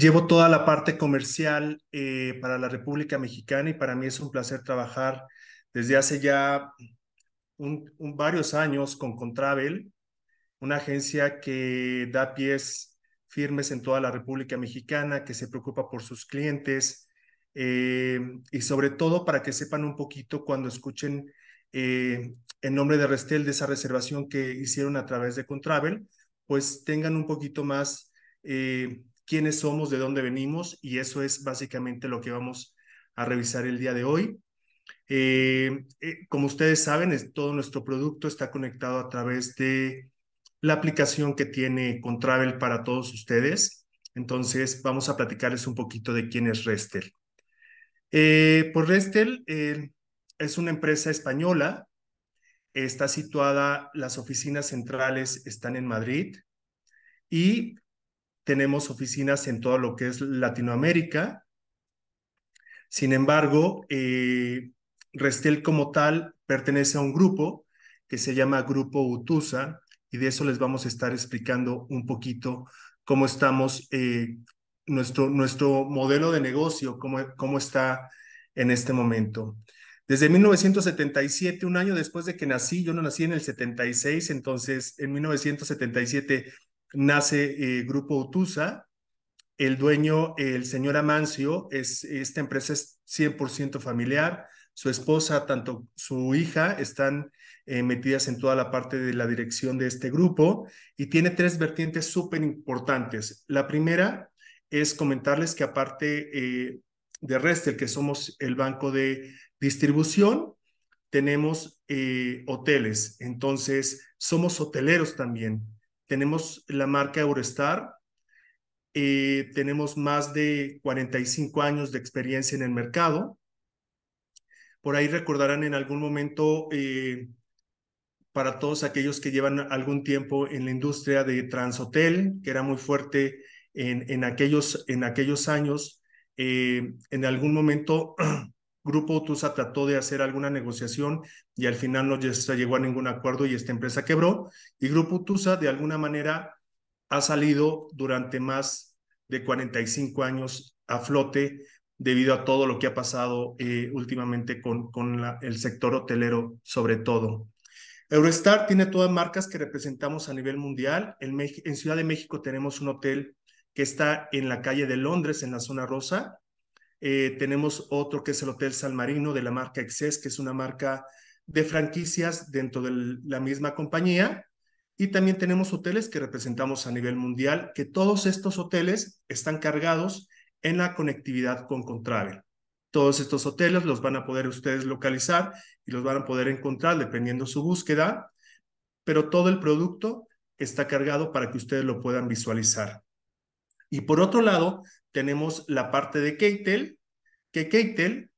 llevo toda la parte comercial eh, para la República Mexicana y para mí es un placer trabajar desde hace ya varios años con Contravel, una agencia que da pies firmes en toda la República Mexicana, que se preocupa por sus clientes eh, y sobre todo para que sepan un poquito cuando escuchen eh, en nombre de Restel de esa reservación que hicieron a través de Contravel, pues tengan un poquito más eh, quiénes somos, de dónde venimos, y eso es básicamente lo que vamos a revisar el día de hoy. Eh, eh, como ustedes saben, todo nuestro producto está conectado a través de la aplicación que tiene Contravel para todos ustedes. Entonces, vamos a platicarles un poquito de quién es Restel. Eh, por pues Restel es una empresa española, está situada, las oficinas centrales están en Madrid, y tenemos oficinas en todo lo que es Latinoamérica. Sin embargo, eh, Restel como tal pertenece a un grupo que se llama Grupo Utusa y de eso les vamos a estar explicando un poquito cómo estamos, eh, nuestro, nuestro modelo de negocio, cómo, cómo está en este momento. Desde 1977, un año después de que nací, yo no nací en el 76, entonces en 1977 nace eh, Grupo Utusa, el dueño, el señor Amancio, es, esta empresa es 100% familiar, su esposa, tanto su hija, están eh, metidas en toda la parte de la dirección de este grupo y tiene tres vertientes súper importantes. La primera es comentarles que aparte eh, de Restel, que somos el banco de distribución, tenemos hoteles, entonces somos hoteleros también. Tenemos la marca Eurostar, eh, tenemos más de 45 años de experiencia en el mercado. Por ahí recordarán en algún momento, eh, para todos aquellos que llevan algún tiempo en la industria de Transhotel, que era muy fuerte en, en, aquellos, en aquellos años, eh, en algún momento Grupo Utusa trató de hacer alguna negociación y al final no se llegó a ningún acuerdo y esta empresa quebró. Y Grupo Utusa, de alguna manera, ha salido durante más de 45 años a flote debido a todo lo que ha pasado eh, últimamente con, con el sector hotelero, sobre todo. Eurostar tiene todas marcas que representamos a nivel mundial. en Ciudad de México tenemos un hotel que está en la calle de Londres, en la zona rosa, eh, tenemos otro que es el Hotel San Marino de la marca Excess, que es una marca de franquicias dentro de la misma compañía. Y también tenemos hoteles que representamos a nivel mundial, que todos estos hoteles están cargados en la conectividad con Contravel. Todos estos hoteles los van a poder ustedes localizar y los van a poder encontrar dependiendo su búsqueda, pero todo el producto está cargado para que ustedes lo puedan visualizar. Y por otro lado, tenemos la parte de Keitel, que Keitel,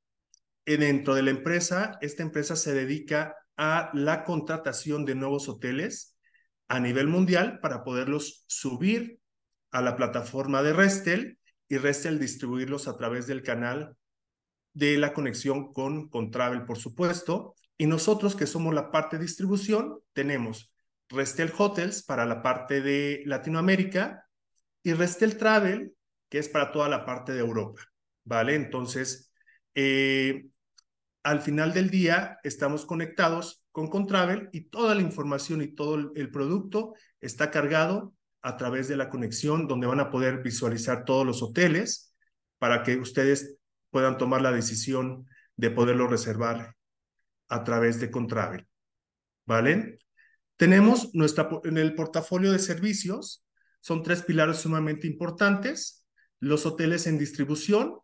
eh, dentro de la empresa, esta empresa se dedica a la contratación de nuevos hoteles a nivel mundial para poderlos subir a la plataforma de Restel y Restel distribuirlos a través del canal de la conexión con Travel, por supuesto. Y nosotros, que somos la parte de distribución, tenemos Restel Hotels para la parte de Latinoamérica y Restel Travel que es para toda la parte de Europa, ¿vale? Entonces, eh, al final del día estamos conectados con Contravel y toda la información y todo el, producto está cargado a través de la conexión donde van a poder visualizar todos los hoteles para que ustedes puedan tomar la decisión de poderlo reservar a través de Contravel. ¿Vale? Tenemos nuestra, en el portafolio de servicios, son tres pilares sumamente importantes los hoteles en distribución.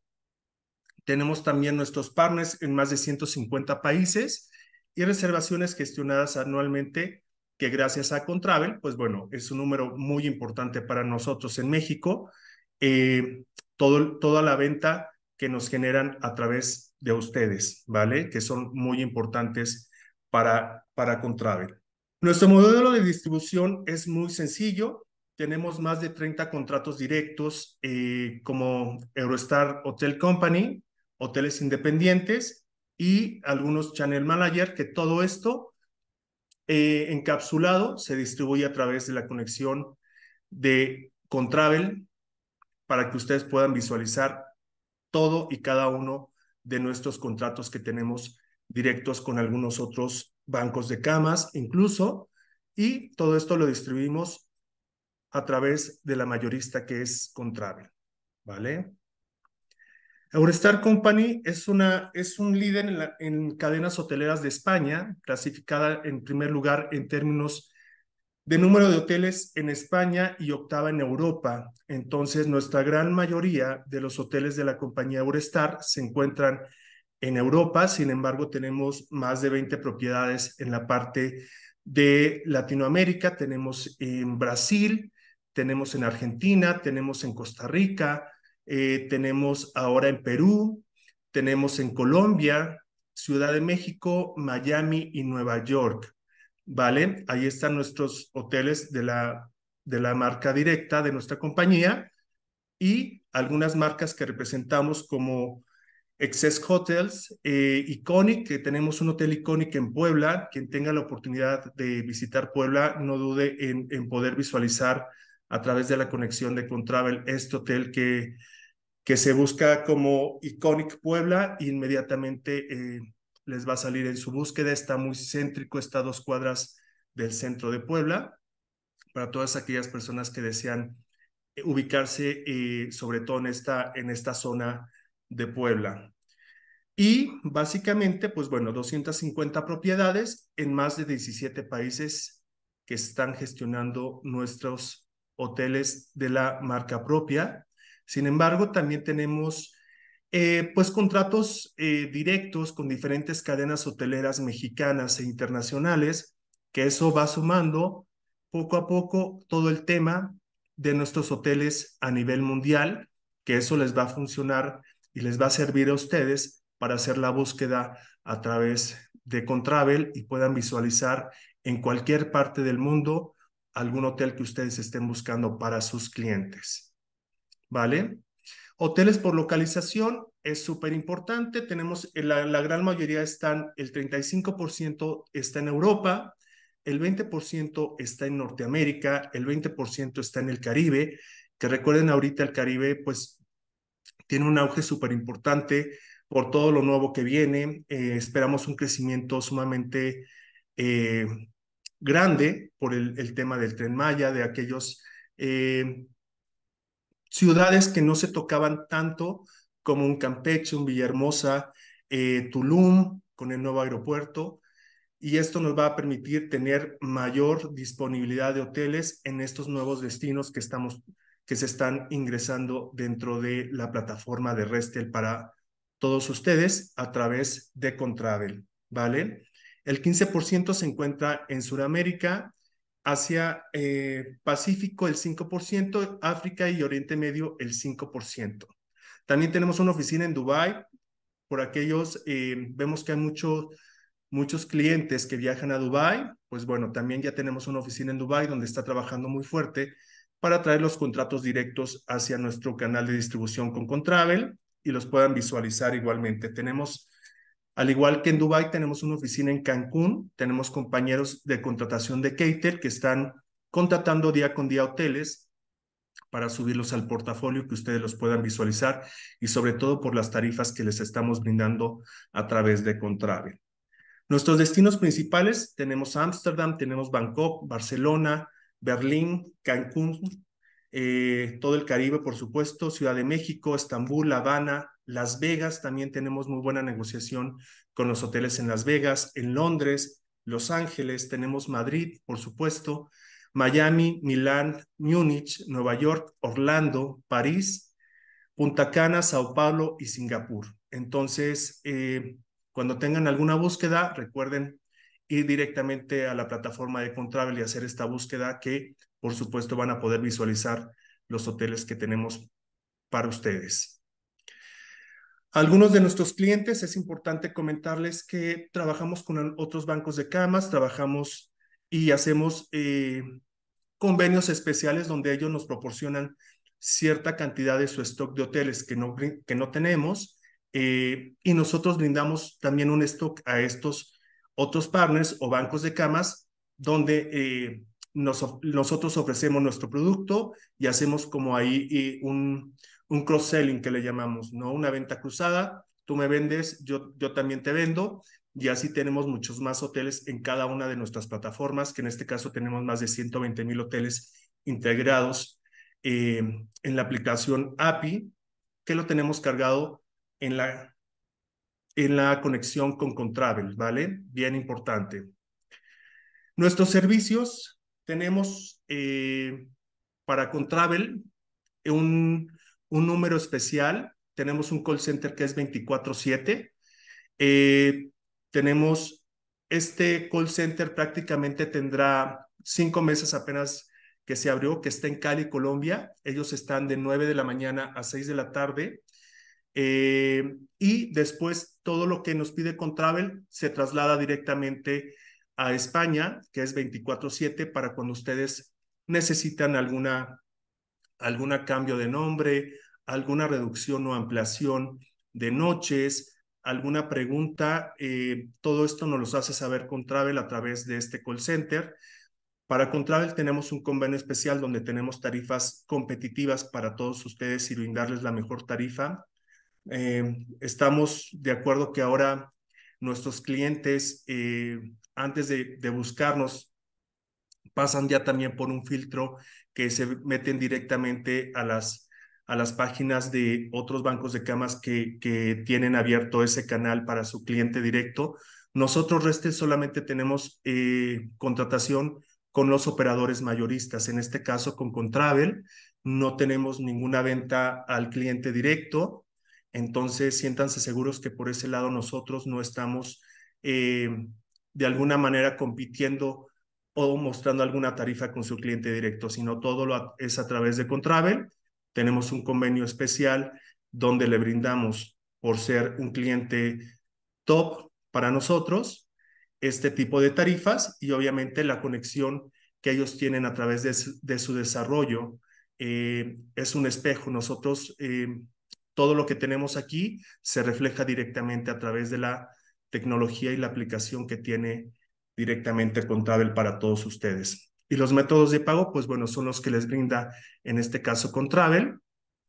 Tenemos también nuestros partners en más de 150 países y reservaciones gestionadas anualmente que gracias a Contravel, pues bueno, es un número muy importante para nosotros en México. Eh, todo, toda la venta que nos generan a través de ustedes, ¿vale? Que son muy importantes para, para Contravel. Nuestro modelo de distribución es muy sencillo tenemos más de 30 contratos directos eh, como Eurostar Hotel Company, hoteles independientes y algunos channel manager, que todo esto eh, encapsulado se distribuye a través de la conexión de Contravel para que ustedes puedan visualizar todo y cada uno de nuestros contratos que tenemos directos con algunos otros bancos de camas, incluso, y todo esto lo distribuimos a través de la mayorista que es Contravel, ¿vale? Eurestar Company es, una, es un líder en, cadenas hoteleras de España, clasificada en primer lugar en términos de número de hoteles en España y octava en Europa. Entonces, nuestra gran mayoría de los hoteles de la compañía Eurostar se encuentran en Europa, sin embargo, tenemos más de 20 propiedades en la parte de Latinoamérica, tenemos en Brasil, tenemos en Argentina, tenemos en Costa Rica, eh, tenemos ahora en Perú, tenemos en Colombia, Ciudad de México, Miami y Nueva York. ¿Vale? Ahí están nuestros hoteles de la, de la marca directa de nuestra compañía y algunas marcas que representamos como Excess Hotels, eh, Iconic, que tenemos un hotel Iconic en Puebla. Quien tenga la oportunidad de visitar Puebla, no dude en, en poder visualizar a través de la conexión de Contravel, este hotel que, que se busca como Iconic Puebla, inmediatamente eh, les va a salir en su búsqueda, está muy céntrico, está a dos cuadras del centro de Puebla, para todas aquellas personas que desean eh, ubicarse eh, sobre todo en esta, en esta zona de Puebla. Y básicamente, pues bueno, 250 propiedades en más de 17 países que están gestionando nuestros hoteles de la marca propia. Sin embargo, también tenemos eh, pues contratos eh, directos con diferentes cadenas hoteleras mexicanas e internacionales, que eso va sumando poco a poco todo el tema de nuestros hoteles a nivel mundial, que eso les va a funcionar y les va a servir a ustedes para hacer la búsqueda a través de Contravel y puedan visualizar en cualquier parte del mundo algún hotel que ustedes estén buscando para sus clientes. ¿Vale? Hoteles por localización es súper importante. Tenemos, eh, la, gran mayoría están, el 35% está en Europa, el 20% está en Norteamérica, el 20% está en el Caribe, que recuerden ahorita el Caribe, pues tiene un auge súper importante por todo lo nuevo que viene. Eh, esperamos un crecimiento sumamente eh, grande por el, tema del tren Maya, de aquellos eh, ciudades que no se tocaban tanto como un Campeche, un Villahermosa, eh, Tulum, con el nuevo aeropuerto. Y esto nos va a permitir tener mayor disponibilidad de hoteles en estos nuevos destinos que, estamos, que se están ingresando dentro de la plataforma de Restel para todos ustedes a través de Contravel, ¿vale? El 15% se encuentra en Sudamérica, Asia eh, Pacífico el 5%, África y Oriente Medio el 5%. También tenemos una oficina en Dubái. Por aquellos, eh, vemos que hay muchos clientes que viajan a Dubái. Pues bueno, también ya tenemos una oficina en Dubái donde está trabajando muy fuerte para traer los contratos directos hacia nuestro canal de distribución con Contravel y los puedan visualizar igualmente. Tenemos al igual que en Dubai tenemos una oficina en Cancún, tenemos compañeros de contratación de Cater que están contratando día con día hoteles para subirlos al portafolio que ustedes los puedan visualizar y sobre todo por las tarifas que les estamos brindando a través de Contravel. Nuestros destinos principales tenemos Ámsterdam, tenemos Bangkok, Barcelona, Berlín, Cancún, eh, todo el Caribe, por supuesto, Ciudad de México, Estambul, La Habana, Las Vegas, también tenemos muy buena negociación con los hoteles en Las Vegas, en Londres, Los Ángeles, tenemos Madrid, por supuesto, Miami, Milán, Múnich, Nueva York, Orlando, París, Punta Cana, Sao Paulo y Singapur. Entonces, eh, cuando tengan alguna búsqueda, recuerden ir directamente a la plataforma de Contravel y hacer esta búsqueda que por supuesto van a poder visualizar los hoteles que tenemos para ustedes. Algunos de nuestros clientes, es importante comentarles que trabajamos con otros bancos de camas, trabajamos y hacemos eh, convenios especiales donde ellos nos proporcionan cierta cantidad de su stock de hoteles que no, que no tenemos eh, y nosotros brindamos también un stock a estos otros partners o bancos de camas donde eh, nosotros ofrecemos nuestro producto y hacemos como ahí un, un cross-selling que le llamamos, ¿no? Una venta cruzada, tú me vendes, yo, yo también te vendo y así tenemos muchos más hoteles en cada una de nuestras plataformas, que en este caso tenemos más de 120 mil hoteles integrados eh, en la aplicación API, que lo tenemos cargado en la, en la conexión con Contravel, ¿vale? Bien importante. Nuestros servicios tenemos eh, para Contravel un, un, número especial, tenemos un call center que es 24/7, eh, tenemos este call center prácticamente tendrá cinco meses apenas que se abrió, que está en Cali, Colombia. Ellos están de 9 de la mañana a 6 de la tarde. Eh, y después todo lo que nos pide Contravel se traslada directamente a a España, que es 24/7, para cuando ustedes necesitan alguna, alguna cambio de nombre, alguna reducción o ampliación de noches, alguna pregunta, eh, todo esto nos los hace saber con Travel a través de este call center. Para Travel tenemos un convenio especial donde tenemos tarifas competitivas para todos ustedes y brindarles la mejor tarifa. Eh, estamos de acuerdo que ahora nuestros clientes eh, antes de, de buscarnos, pasan ya también por un filtro que se meten directamente a las, a las páginas de otros bancos de camas que, que tienen abierto ese canal para su cliente directo. Nosotros, Reste, solamente tenemos eh, contratación con los operadores mayoristas, en este caso con Contravel. No tenemos ninguna venta al cliente directo, entonces siéntanse seguros que por ese lado nosotros no estamos eh, de alguna manera compitiendo o mostrando alguna tarifa con su cliente directo, sino todo lo es a través de Contravel. Tenemos un convenio especial donde le brindamos, por ser un cliente top para nosotros, este tipo de tarifas y obviamente la conexión que ellos tienen a través de su, desarrollo eh, es un espejo. Nosotros, eh, todo lo que tenemos aquí se refleja directamente a través de la tecnología y la aplicación que tiene directamente Contravel para todos ustedes. Y los métodos de pago, pues bueno, son los que les brinda, en este caso, Contravel,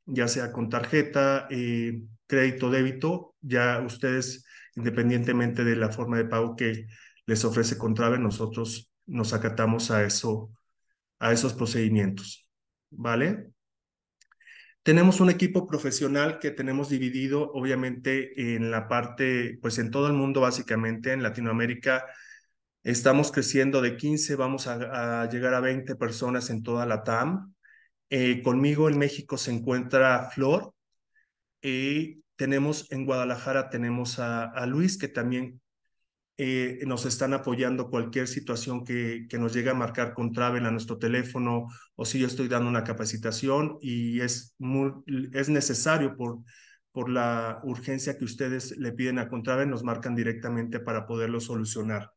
ya sea con tarjeta, eh, crédito, débito, ya ustedes, independientemente de la forma de pago que les ofrece Contravel, nosotros nos acatamos a, eso, a esos procedimientos. ¿Vale? Tenemos un equipo profesional que tenemos dividido, obviamente, en la parte, pues en todo el mundo, básicamente, en Latinoamérica. Estamos creciendo de 15, vamos a, llegar a 20 personas en toda la TAM. Eh, conmigo en México se encuentra Flor y eh, tenemos en Guadalajara, tenemos a, a Luis, que también eh, nos están apoyando cualquier situación que, que nos llegue a marcar con a nuestro teléfono o si yo estoy dando una capacitación y es, es necesario por, por la urgencia que ustedes le piden a Contravel nos marcan directamente para poderlo solucionar.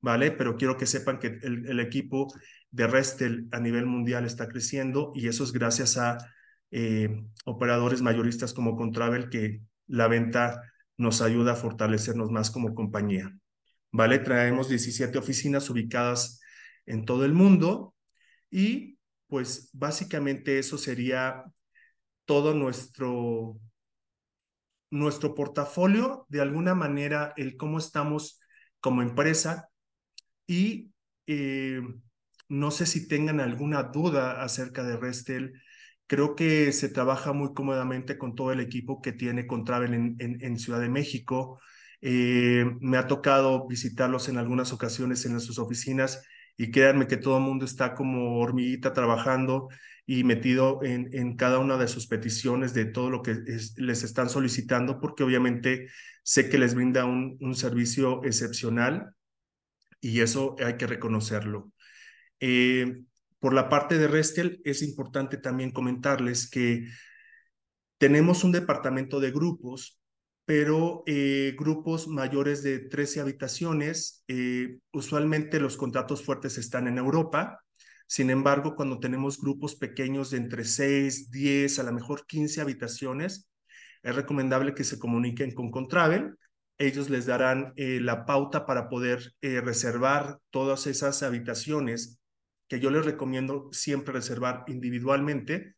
¿Vale? Pero quiero que sepan que el, equipo de Restel a nivel mundial está creciendo y eso es gracias a eh, operadores mayoristas como Contravel que la venta nos ayuda a fortalecernos más como compañía. ¿vale? Traemos 17 oficinas ubicadas en todo el mundo y pues básicamente eso sería todo nuestro, nuestro portafolio, de alguna manera el cómo estamos como empresa y eh, no sé si tengan alguna duda acerca de Restel. Creo que se trabaja muy cómodamente con todo el equipo que tiene con Travel en Ciudad de México. Eh, me ha tocado visitarlos en algunas ocasiones en sus oficinas y créanme que todo el mundo está como hormiguita trabajando y metido en, en cada una de sus peticiones de todo lo que les están solicitando, porque obviamente sé que les brinda un, un servicio excepcional y eso hay que reconocerlo. Eh, por la parte de Restel, es importante también comentarles que tenemos un departamento de grupos pero eh, grupos mayores de 13 habitaciones, eh, usualmente los contratos fuertes están en Europa. Sin embargo, cuando tenemos grupos pequeños de entre 6, 10, a lo mejor 15 habitaciones, es recomendable que se comuniquen con Contravel. Ellos les darán eh, la pauta para poder reservar todas esas habitaciones que yo les recomiendo siempre reservar individualmente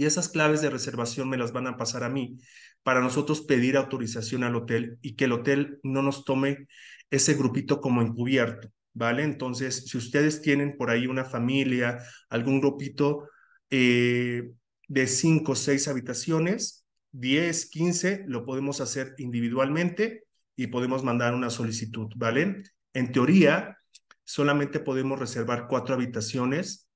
y esas claves de reservación me las van a pasar a mí para nosotros pedir autorización al hotel y que el hotel no nos tome ese grupito como encubierto, ¿vale? Entonces, si ustedes tienen por ahí una familia, algún grupito eh, de cinco o seis habitaciones, 10, quince, lo podemos hacer individualmente y podemos mandar una solicitud, ¿vale? En teoría, solamente podemos reservar cuatro habitaciones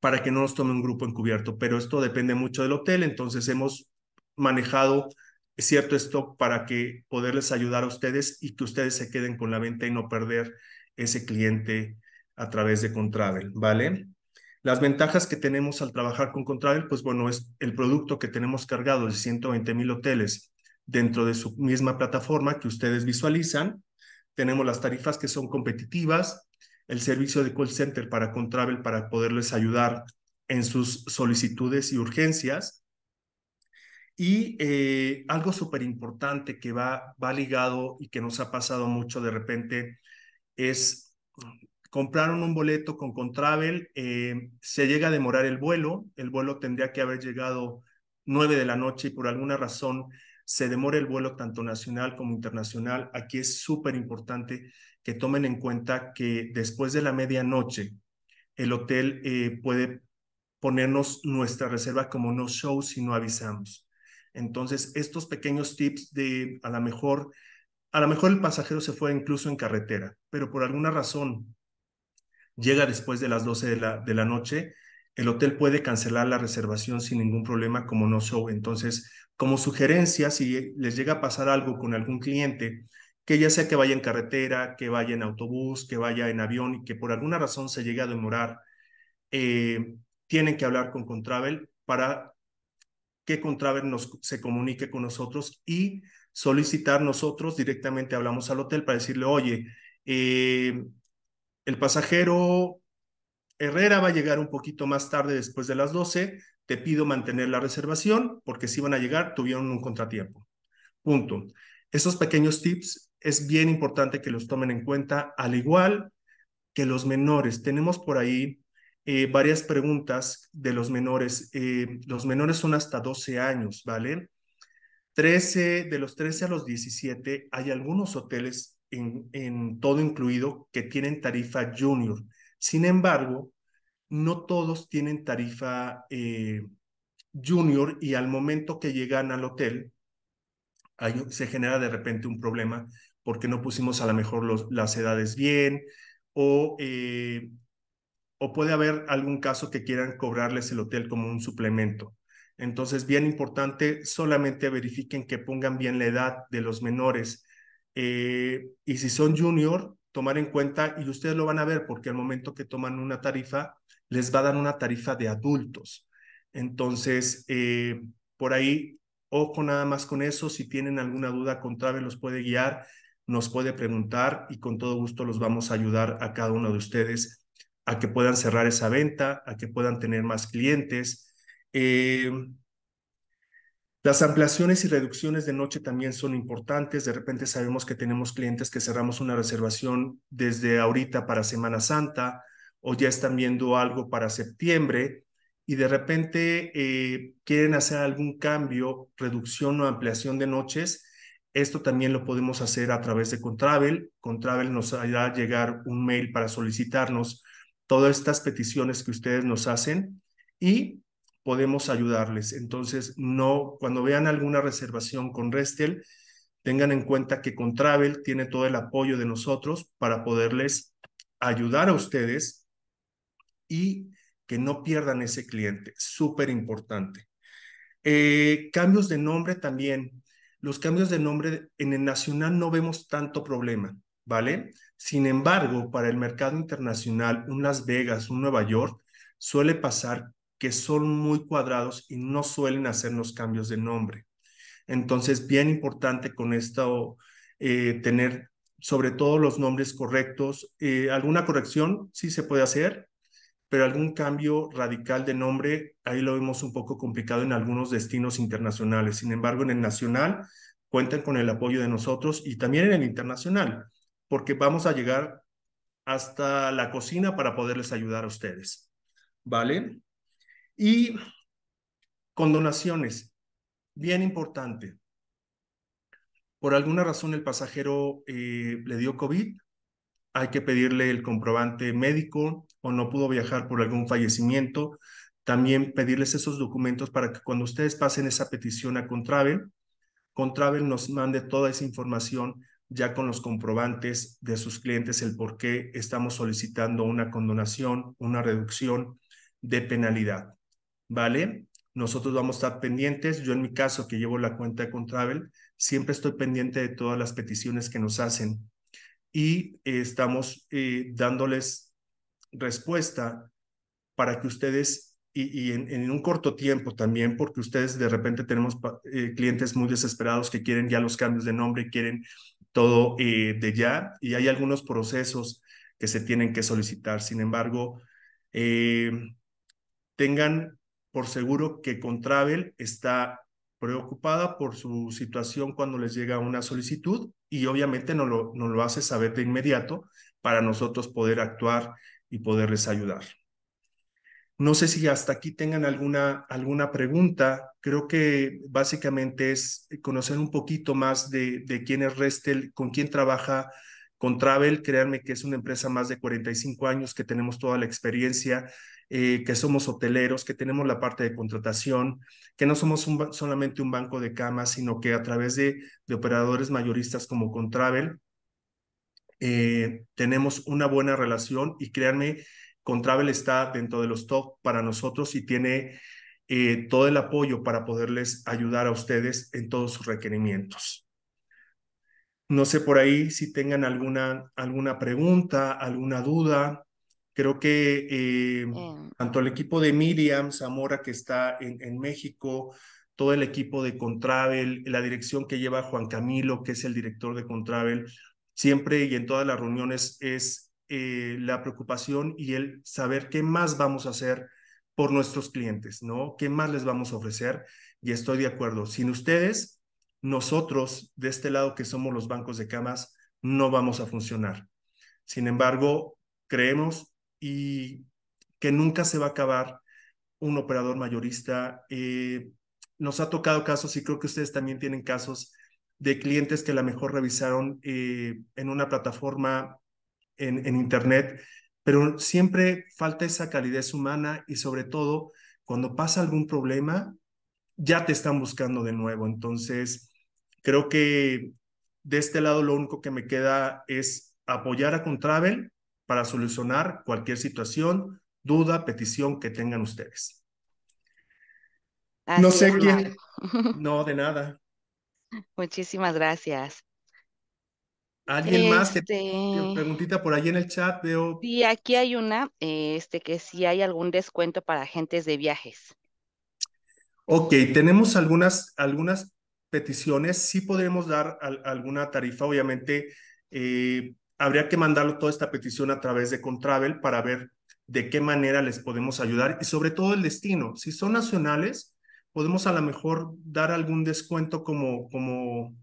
para que no nos tome un grupo encubierto, pero esto depende mucho del hotel, entonces hemos manejado cierto esto para que poderles ayudar a ustedes y que ustedes se queden con la venta y no perder ese cliente a través de Contravel, ¿vale? Las ventajas que tenemos al trabajar con Contravel, pues bueno, es el producto que tenemos cargado de 120 mil hoteles dentro de su misma plataforma que ustedes visualizan. Tenemos las tarifas que son competitivas, el servicio de call center para Contravel para poderles ayudar en sus solicitudes y urgencias. Y eh, algo súper importante que va, va ligado y que nos ha pasado mucho de repente es compraron un boleto con Contravel, eh, se llega a demorar el vuelo, el vuelo tendría que haber llegado nueve de la noche y por alguna razón se demora el vuelo tanto nacional como internacional. Aquí es súper importante que tomen en cuenta que después de la medianoche el hotel eh, puede ponernos nuestra reserva como no show si no avisamos. Entonces, estos pequeños tips de a lo mejor, a lo mejor el pasajero se fue incluso en carretera, pero por alguna razón llega después de las 12 de la, de la noche, el hotel puede cancelar la reservación sin ningún problema como no show. Entonces, como sugerencia, si les llega a pasar algo con algún cliente, que ya sea que vaya en carretera, que vaya en autobús, que vaya en avión y que por alguna razón se llegue a demorar, eh, tienen que hablar con Contravel para que Contravel nos, se comunique con nosotros y solicitar nosotros directamente hablamos al hotel para decirle, oye, eh, el pasajero Herrera va a llegar un poquito más tarde después de las 12, te pido mantener la reservación porque si van a llegar, tuvieron un contratiempo. Punto. Esos pequeños tips es bien importante que los tomen en cuenta, al igual que los menores. Tenemos por ahí eh, varias preguntas de los menores. Eh, los menores son hasta 12 años, ¿vale? 13, de los 13 a los 17, hay algunos hoteles en, todo incluido que tienen tarifa junior. Sin embargo, no todos tienen tarifa eh, junior y al momento que llegan al hotel, se genera de repente un problema porque no pusimos a lo mejor las edades bien, o, eh, o puede haber algún caso que quieran cobrarles el hotel como un suplemento. Entonces, bien importante, solamente verifiquen que pongan bien la edad de los menores. Eh, y si son junior, tomar en cuenta, y ustedes lo van a ver porque al momento que toman una tarifa, les va a dar una tarifa de adultos. Entonces, eh, por ahí, ojo nada más con eso. Si tienen alguna duda, Contrave los puede guiar nos puede preguntar y con todo gusto los vamos a ayudar a cada uno de ustedes a que puedan cerrar esa venta, a que puedan tener más clientes. Eh, las ampliaciones y reducciones de noche también son importantes. De repente sabemos que tenemos clientes que cerramos una reservación desde ahorita para Semana Santa o ya están viendo algo para septiembre y de repente eh, quieren hacer algún cambio, reducción o ampliación de noches esto también lo podemos hacer a través de Contravel. Contravel nos hará llegar un mail para solicitarnos todas estas peticiones que ustedes nos hacen y podemos ayudarles. Entonces, no cuando vean alguna reservación con Restel, tengan en cuenta que Contravel tiene todo el apoyo de nosotros para poderles ayudar a ustedes y que no pierdan ese cliente. Súper importante. Eh, cambios de nombre también los cambios de nombre en el nacional no vemos tanto problema, ¿vale? Sin embargo, para el mercado internacional, un Las Vegas, un Nueva York, suele pasar que son muy cuadrados y no suelen hacernos cambios de nombre. Entonces, bien importante con esto eh, tener sobre todo los nombres correctos. Eh, alguna corrección sí se puede hacer, pero algún cambio radical de nombre, ahí lo vemos un poco complicado en algunos destinos internacionales. Sin embargo, en el nacional cuentan con el apoyo de nosotros y también en el internacional, porque vamos a llegar hasta la cocina para poderles ayudar a ustedes. ¿Vale? Y con donaciones, bien importante. Por alguna razón el pasajero eh, le dio COVID, hay que pedirle el comprobante médico o no pudo viajar por algún fallecimiento. También pedirles esos documentos para que cuando ustedes pasen esa petición a Contravel, Contravel nos mande toda esa información ya con los comprobantes de sus clientes, el por qué estamos solicitando una condonación, una reducción de penalidad. ¿Vale? Nosotros vamos a estar pendientes. Yo en mi caso, que llevo la cuenta de Contravel, siempre estoy pendiente de todas las peticiones que nos hacen y eh, estamos eh, dándoles respuesta para que ustedes, y, en, un corto tiempo también, porque ustedes de repente tenemos eh, clientes muy desesperados que quieren ya los cambios de nombre, quieren todo de ya, y hay algunos procesos que se tienen que solicitar. Sin embargo, tengan por seguro que con Travel está preocupada por su situación cuando les llega una solicitud y obviamente no lo, lo hace saber de inmediato para nosotros poder actuar y poderles ayudar. No sé si hasta aquí tengan alguna, alguna pregunta. Creo que básicamente es conocer un poquito más de, de quién es Restel, con quién trabaja con Travel. Créanme que es una empresa más de 45 años que tenemos toda la experiencia eh, que somos hoteleros, que tenemos la parte de contratación, que no somos solamente un banco de camas, sino que a través de, operadores mayoristas como Contravel, eh, tenemos una buena relación y créanme, Contravel está dentro de los top para nosotros y tiene eh, todo el apoyo para poderles ayudar a ustedes en todos sus requerimientos. No sé por ahí si tengan alguna, alguna pregunta, alguna duda. Creo que em, em. tanto el equipo de Miriam Zamora que está en, México, todo el equipo de Contravel, la dirección que lleva Juan Camilo, que es el director de Contravel, siempre y en todas las reuniones es eh, la preocupación y el saber qué más vamos a hacer por nuestros clientes, ¿no? ¿Qué más les vamos a ofrecer? Y estoy de acuerdo, sin ustedes, nosotros de este lado que somos los bancos de camas, no vamos a funcionar. Sin embargo, creemos y que nunca se va a acabar un operador mayorista. Eh, nos ha tocado casos y creo que ustedes también tienen casos de clientes que la mejor revisaron eh, en una plataforma en, en, Internet, pero siempre falta esa calidez humana y sobre todo cuando pasa algún problema, ya te están buscando de nuevo. Entonces, creo que de este lado lo único que me queda es apoyar a Contravel para solucionar cualquier situación, duda, petición que tengan ustedes. no sé quién. No, de nada. Muchísimas gracias. ¿Alguien más? Este, preguntita por ahí en el chat, veo. Sí, aquí hay una, este, que si hay algún descuento para agentes de viajes. Ok, tenemos algunas, algunas peticiones, sí podemos dar alguna tarifa, obviamente, eh, habría que mandarlo toda esta petición a través de Contravel para ver de qué manera les podemos ayudar y sobre todo el destino. Si son nacionales, podemos a lo mejor dar algún descuento como, como,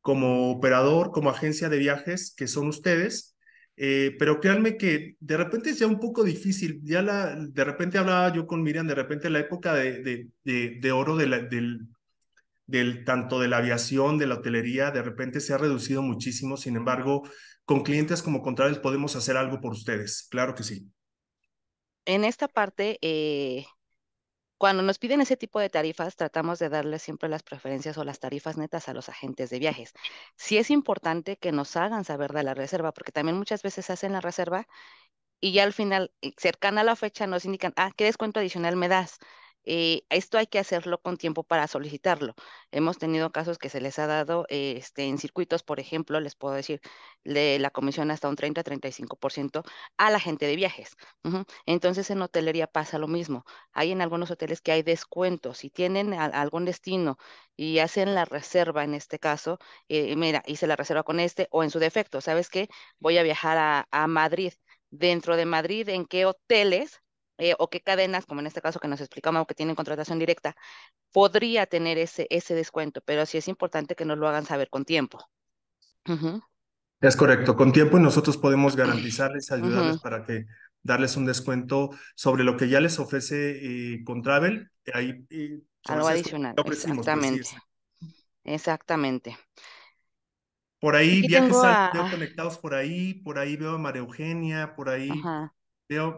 como operador, como agencia de viajes, que son ustedes. Eh, pero créanme que de repente es ya un poco difícil. Ya la, de repente hablaba yo con Miriam, de repente la época de, de, de, oro de la, del, del, tanto de la aviación, de la hotelería, de repente se ha reducido muchísimo. Sin embargo, con clientes como Contrales podemos hacer algo por ustedes, claro que sí. En esta parte, eh, cuando nos piden ese tipo de tarifas, tratamos de darles siempre las preferencias o las tarifas netas a los agentes de viajes. Sí es importante que nos hagan saber de la reserva, porque también muchas veces hacen la reserva y ya al final, eh, cercana a la fecha, nos indican, ah, ¿qué descuento adicional me das? Eh, esto hay que hacerlo con tiempo para solicitarlo. Hemos tenido casos que se les ha dado este, en circuitos, por ejemplo, les puedo decir, de la comisión hasta un 30-35% a la gente de viajes. Entonces en hotelería pasa lo mismo. Hay en algunos hoteles que hay descuentos. Si tienen algún destino y hacen la reserva en este caso, eh, mira, hice la reserva con este o en su defecto, ¿sabes qué? Voy a viajar a Madrid. Dentro de Madrid, ¿en qué hoteles eh, o qué cadenas, como en este caso que nos explicamos, que tienen contratación directa, podría tener ese, ese descuento, pero sí es importante que nos lo hagan saber con tiempo. Es correcto, con tiempo nosotros podemos garantizarles, ayudarles para que darles un descuento sobre lo que ya les ofrece eh, Contravel. Eh, Algo adicional, pues, exactamente. Exactamente. Por ahí, viajes conectados por ahí, por ahí veo a María Eugenia, por ahí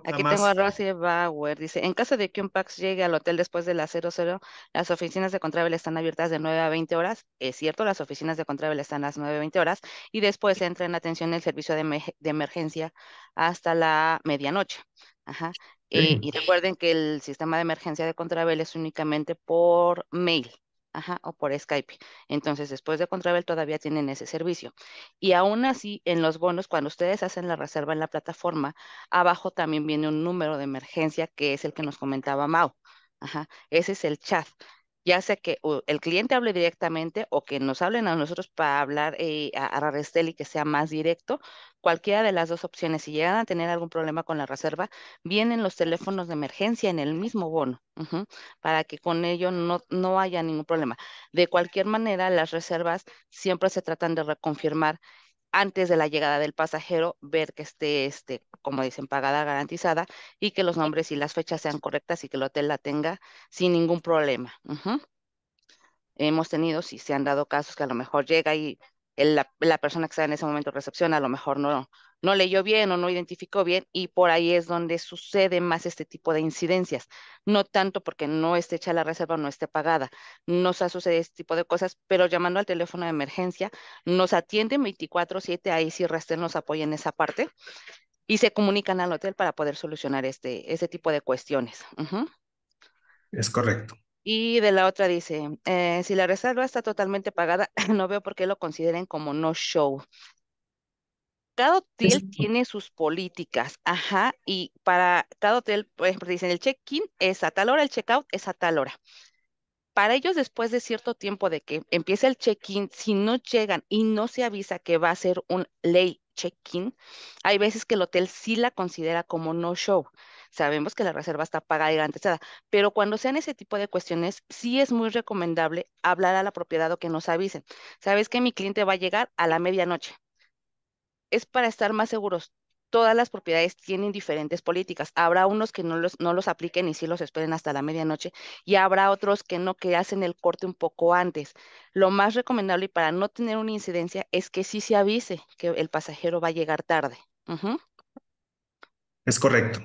Aquí tengo a Rosie Bauer. Dice, en caso de que un PAX llegue al hotel después de las 00, las oficinas de Contrabel están abiertas de 9 a 20 horas. Es cierto, las oficinas de Contrabel están a las 9 a 20 horas y después entra en atención el servicio de, emergencia hasta la medianoche. Eh, y recuerden que el sistema de emergencia de Contrabel es únicamente por mail. Ajá, o por Skype. Entonces, después de Contravel todavía tienen ese servicio. Y aún así, en los bonos, cuando ustedes hacen la reserva en la plataforma, abajo también viene un número de emergencia que es el que nos comentaba Mau. Ajá, ese es el chat ya sea que el cliente hable directamente o que nos hablen a nosotros para hablar eh, a Rarestel y que sea más directo, cualquiera de las dos opciones, si llegan a tener algún problema con la reserva, vienen los teléfonos de emergencia en el mismo bono, para que con ello no, no haya ningún problema. De cualquier manera, las reservas siempre se tratan de reconfirmar antes de la llegada del pasajero, ver que esté, este, como dicen, pagada garantizada y que los nombres y las fechas sean correctas y que el hotel la tenga sin ningún problema. Hemos tenido, si se han dado casos que a lo mejor llega y la, persona que está en ese momento recepción a lo mejor no, no leyó bien o no identificó bien y por ahí es donde sucede más este tipo de incidencias. No tanto porque no esté hecha la reserva o no esté pagada. No ha sucedido este tipo de cosas, pero llamando al teléfono de emergencia, nos atienden 24/7, ahí sí Rastel nos apoya en esa parte y se comunican al hotel para poder solucionar este, ese tipo de cuestiones. Es correcto. Y de la otra dice, eh, si la reserva está totalmente pagada, no veo por qué lo consideren como no show. Cada hotel tiene sus políticas, ajá, y para cada hotel, por ejemplo, dicen el check-in es a tal hora, el check-out es a tal hora. Para ellos, después de cierto tiempo de que empiece el check-in, si no llegan y no se avisa que va a ser un late check-in, hay veces que el hotel sí la considera como no show. Sabemos que la reserva está pagada y garantizada, pero cuando sean ese tipo de cuestiones, sí es muy recomendable hablar a la propiedad o que nos avisen. Sabes que mi cliente va a llegar a la medianoche. Es para estar más seguros todas las propiedades tienen diferentes políticas. Habrá unos que no los, no los apliquen y sí los esperen hasta la medianoche y habrá otros que no, que hacen el corte un poco antes. Lo más recomendable y para no tener una incidencia es que sí se avise que el pasajero va a llegar tarde. Es correcto.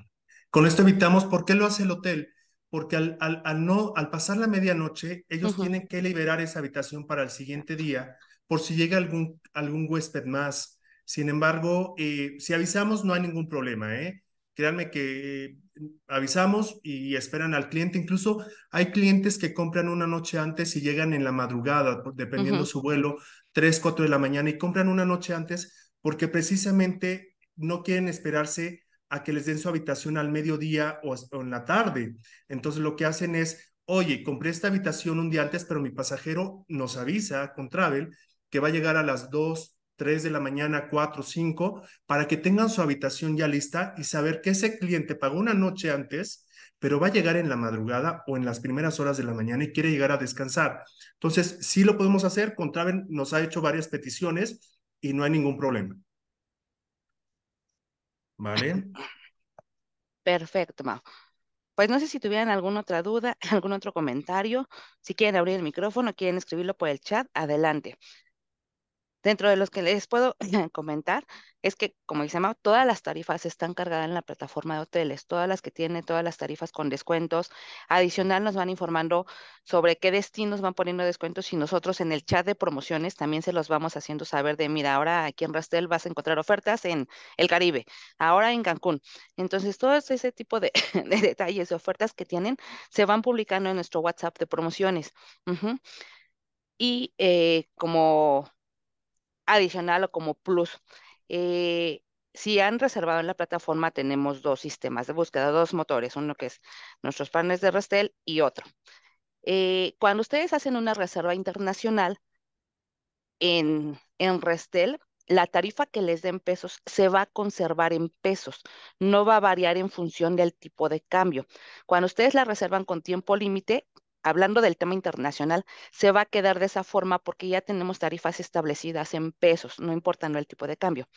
Con esto evitamos, ¿por qué lo hace el hotel? Porque al, al, no, al pasar la medianoche, ellos tienen que liberar esa habitación para el siguiente día, por si llega algún, algún huésped más. Sin embargo, eh, si avisamos, no hay ningún problema, ¿eh? Créanme que eh, avisamos y esperan al cliente. Incluso hay clientes que compran una noche antes y llegan en la madrugada, dependiendo su vuelo, tres, cuatro de la mañana, y compran una noche antes porque precisamente no quieren esperarse a que les den su habitación al mediodía o, en la tarde. Entonces lo que hacen es, oye, compré esta habitación un día antes, pero mi pasajero nos avisa con Travel que va a llegar a las 2, 3 de la mañana, 4, 5, para que tengan su habitación ya lista y saber que ese cliente pagó una noche antes, pero va a llegar en la madrugada o en las primeras horas de la mañana y quiere llegar a descansar. Entonces, sí lo podemos hacer. Con Travel nos ha hecho varias peticiones y no hay ningún problema. ¿Vale? Perfecto, Mau. Pues no sé si tuvieran alguna otra duda, algún otro comentario. Si quieren abrir el micrófono, quieren escribirlo por el chat, adelante. Dentro de los que les puedo comentar es que, como dice Mau, todas las tarifas están cargadas en la plataforma de hoteles, todas las que tienen, todas las tarifas con descuentos. Adicional nos van informando sobre qué destinos van poniendo descuentos y nosotros en el chat de promociones también se los vamos haciendo saber de, mira, ahora aquí en Rastel vas a encontrar ofertas en el Caribe, ahora en Cancún. Entonces, todo ese tipo de, detalles de ofertas que tienen se van publicando en nuestro WhatsApp de promociones. Y eh, como adicional o como plus. Eh, si han reservado en la plataforma, tenemos dos sistemas de búsqueda, dos motores, uno que es nuestros partners de Restel y otro. Eh, cuando ustedes hacen una reserva internacional en, en Restel, la tarifa que les den pesos se va a conservar en pesos, no va a variar en función del tipo de cambio. Cuando ustedes la reservan con tiempo límite, hablando del tema internacional, se va a quedar de esa forma porque ya tenemos tarifas establecidas en pesos, no importando el tipo de cambio,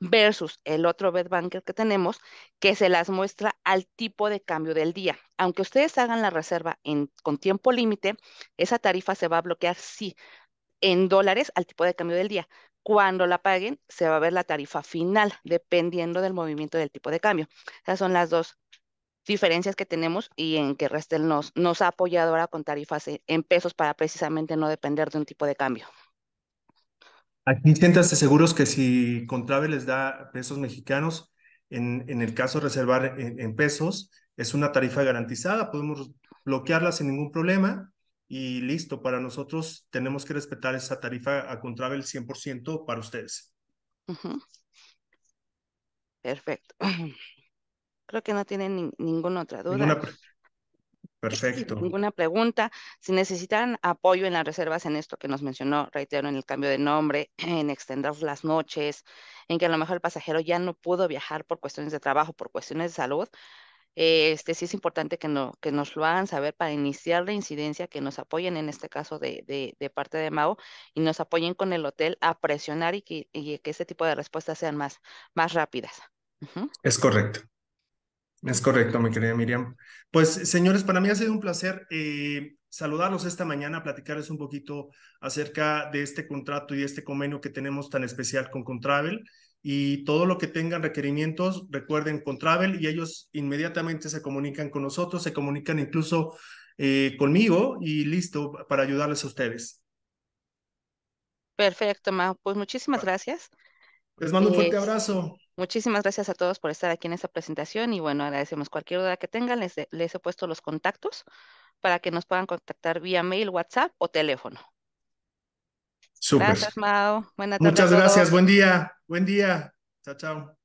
versus el otro bed banker que tenemos que se las muestra al tipo de cambio del día. Aunque ustedes hagan la reserva en, con tiempo límite, esa tarifa se va a bloquear sí en dólares al tipo de cambio del día. Cuando la paguen, se va a ver la tarifa final, dependiendo del movimiento del tipo de cambio. Esas son las dos diferencias que tenemos y en que Restel nos, nos ha apoyado ahora con tarifas e, en pesos para precisamente no depender de un tipo de cambio. Aquí siéntanse seguros que si Contrave les da pesos mexicanos, en, en el caso de reservar en, pesos, es una tarifa garantizada, podemos bloquearla sin ningún problema y listo, para nosotros tenemos que respetar esa tarifa a Contrave el 100% para ustedes. Perfecto que no tienen ninguna otra duda. Perfecto. ninguna pregunta. Si necesitan apoyo en las reservas en esto que nos mencionó, reitero, en el cambio de nombre, en extender las noches, en que a lo mejor el pasajero ya no pudo viajar por cuestiones de trabajo, por cuestiones de salud, este sí es importante que, no, que nos lo hagan saber para iniciar la incidencia, que nos apoyen en este caso de, de, parte de Mao y nos apoyen con el hotel a presionar y que, y que este tipo de respuestas sean más, más rápidas. Es correcto. Es correcto, mi querida Miriam. Pues, señores, para mí ha sido un placer eh, saludarlos esta mañana, platicarles un poquito acerca de este contrato y este convenio que tenemos tan especial con Contravel. Y todo lo que tengan requerimientos, recuerden Contravel y ellos inmediatamente se comunican con nosotros, se comunican incluso eh, conmigo y listo para ayudarles a ustedes. Perfecto, Mao. Pues muchísimas gracias. Les mando un fuerte eh, abrazo. Muchísimas gracias a todos por estar aquí en esta presentación y bueno, agradecemos cualquier duda que tengan. Les, he puesto los contactos para que nos puedan contactar vía mail, WhatsApp o teléfono. Gracias, Mao. Buenas tardes. Muchas gracias. Buen día. Buen día. Chao, chao.